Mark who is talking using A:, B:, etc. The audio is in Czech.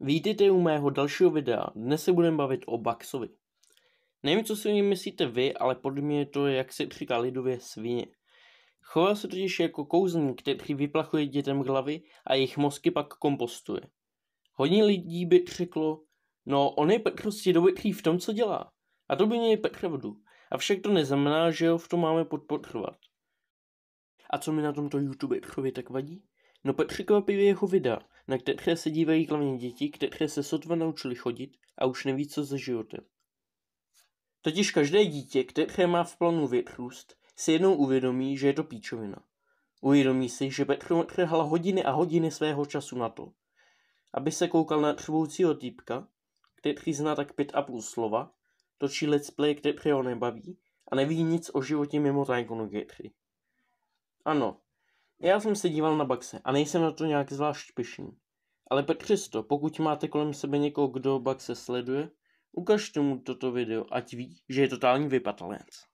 A: Vítejte u mého dalšího videa. Dnes se budeme bavit o Baxovi. Nevím, co si o něm myslíte vy, ale podle mě je to, jak se říká lidově, svině. Chová se totiž jako kouzník, který vyplachuje dětem hlavy a jejich mozky pak kompostuje. Hodně lidí by řeklo, no on je prostě dobrý v tom, co dělá. A to by měli pravdu. Avšak to neznamená, že ho v tom máme podporovat. A co mi na tomto YouTube tak vadí? No překvapivě jeho videa na které se dívají hlavně děti, které se sotva naučili chodit a už neví, co se životem. Totiž každé dítě, které má v plánu vyrůst, si jednou uvědomí, že je to píčovina. Uvědomí si, že Petr trhal hodiny a hodiny svého času na to, aby se koukal na třvoucího týpka, který zná tak pět a půl slova, točí let's play, který ho nebaví a neví nic o životě mimo Taekwondo Getry. Ano, já jsem se díval na Baxe a nejsem na to nějak zvlášť pišný. Ale přesto, pokud máte kolem sebe někoho, kdo Baxe sleduje, ukažte mu toto video, ať ví, že je totální vypatalec.